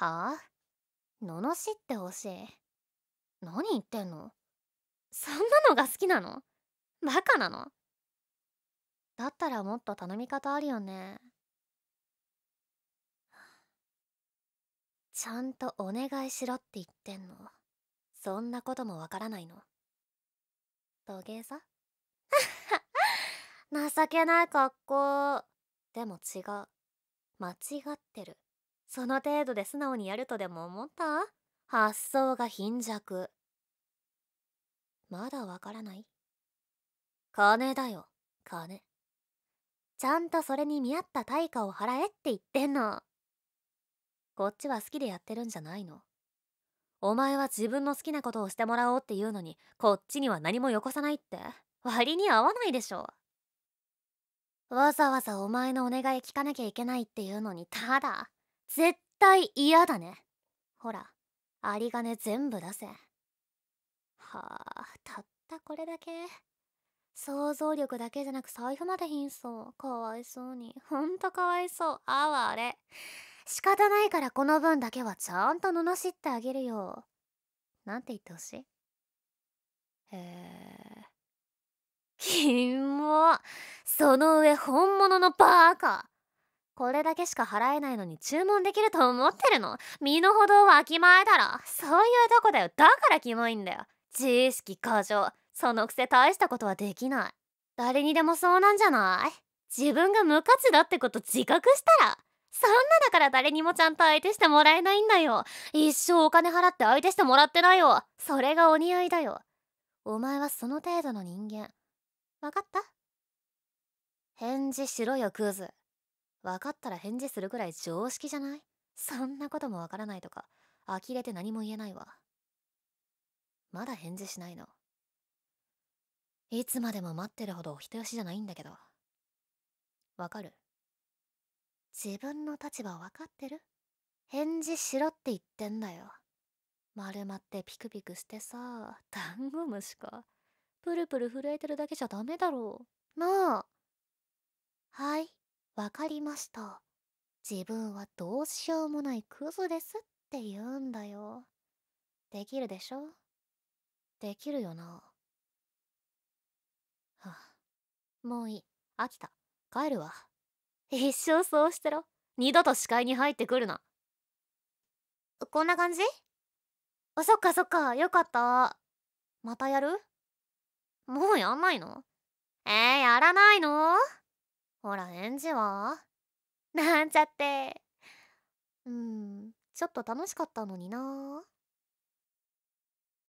はあ罵ってほしい何言ってんのそんなのが好きなのバカなのだったらもっと頼み方あるよねちゃんとお願いしろって言ってんのそんなこともわからないの土下座 情けない格好でも違う間違ってるその程度で素直にやるとでも思った発想が貧弱。まだわからない金だよ、金。ちゃんとそれに見合った対価を払えって言ってんの。こっちは好きでやってるんじゃないの。お前は自分の好きなことをしてもらおうっていうのに、こっちには何もよこさないって、割に合わないでしょ。わざわざお前のお願い聞かなきゃいけないっていうのに、ただ、絶対嫌だねほら有り金全部出せはあたったこれだけ想像力だけじゃなく財布まで貧相かわいそうにほんとかわいそうあわれ仕方ないからこの分だけはちゃんと罵ってあげるよなんて言ってほしいへえキモその上本物のバーカこれだけしか払えないのに注文できると思ってるの身の程はわきまえだろそういうとこだよだからキモいんだよ自意識過剰そのくせ大したことはできない誰にでもそうなんじゃない自分が無価値だってこと自覚したらそんなだから誰にもちゃんと相手してもらえないんだよ一生お金払って相手してもらってないよそれがお似合いだよお前はその程度の人間分かった返事しろよクズ分かったら返事するくらい常識じゃないそんなこともわからないとか、呆れて何も言えないわ。まだ返事しないの。いつまでも待ってるほどお人よしじゃないんだけど。わかる自分の立場わかってる返事しろって言ってんだよ。丸まってピクピクしてさ、ダンゴムシか。プルプル震えてるだけじゃダメだろう。なあ。はい。わかりました。自分はどうしようもないクズですって言うんだよ。できるでしょできるよな。はあ、もういい。飽きた。帰るわ。一生そうしてろ。二度と視界に入ってくるな。こんな感じあ、そっかそっか。よかった。またやるもうやんないのえー、やらないのほら返事は なんちゃってうーんちょっと楽しかったのにな